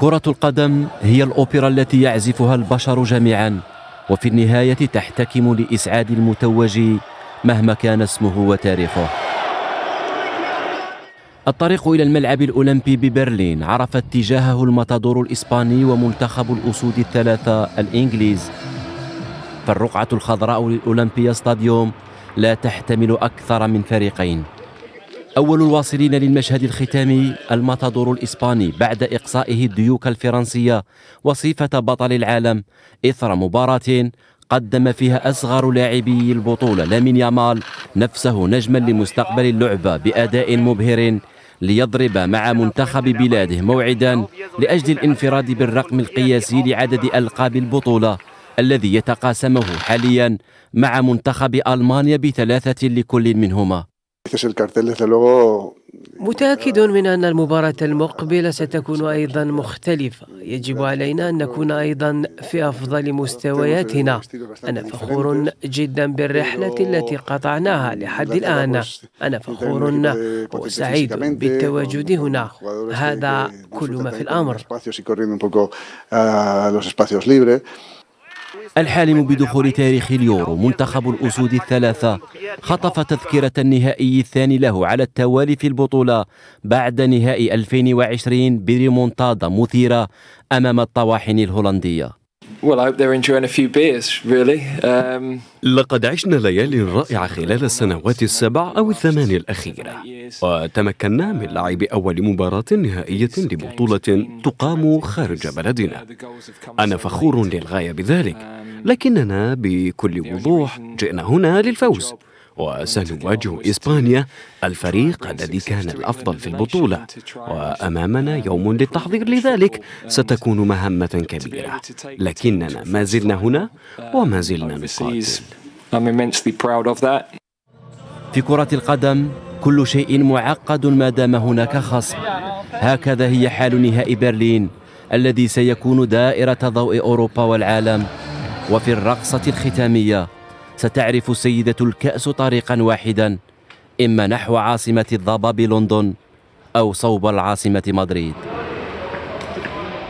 كرة القدم هي الأوبرا التي يعزفها البشر جميعا وفي النهاية تحتكم لإسعاد المتوج مهما كان اسمه وتاريخه الطريق إلى الملعب الأولمبي ببرلين عرف اتجاهه المتادور الإسباني ومنتخب الأسود الثلاثة الإنجليز فالرقعة الخضراء للأولمبيا ستاديوم لا تحتمل أكثر من فريقين أول الواصلين للمشهد الختامي الماتادور الإسباني بعد إقصائه الديوك الفرنسية وصفة بطل العالم إثر مباراة قدم فيها أصغر لاعبي البطولة لامين يامال نفسه نجما لمستقبل اللعبة بأداء مبهر ليضرب مع منتخب بلاده موعدا لأجل الانفراد بالرقم القياسي لعدد ألقاب البطولة الذي يتقاسمه حاليا مع منتخب ألمانيا بثلاثة لكل منهما متأكد من أن المباراة المقبلة ستكون أيضا مختلفة يجب علينا أن نكون أيضا في أفضل مستوياتنا أنا فخور جدا بالرحلة التي قطعناها لحد الآن أنا فخور وسعيد بالتواجد هنا هذا كل ما في الأمر الحالم بدخول تاريخ اليورو منتخب الأسود الثلاثة خطف تذكرة النهائي الثاني له على التوالي في البطولة بعد نهائي 2020 بريمونتادا مثيرة أمام الطواحن الهولندية Well, I hope they're enjoying a few beers, really. Um... لقد عشنا ليالي رائعة خلال السنوات السبع أو الثمان الأخيرة وتمكنا من لعب أول مباراة نهائية لبطولة تقام خارج بلدنا أنا فخور للغاية بذلك لكننا بكل وضوح جئنا هنا للفوز وسنواجه إسبانيا الفريق الذي كان الأفضل في البطولة وأمامنا يوم للتحضير لذلك ستكون مهمة كبيرة لكننا ما زلنا هنا وما زلنا نقاتل في كرة القدم كل شيء معقد ما دام هناك خصم هكذا هي حال نهائي برلين الذي سيكون دائرة ضوء أوروبا والعالم وفي الرقصة الختامية ستعرف السيدة الكأس طريقا واحدا إما نحو عاصمة الضباب لندن أو صوب العاصمة مدريد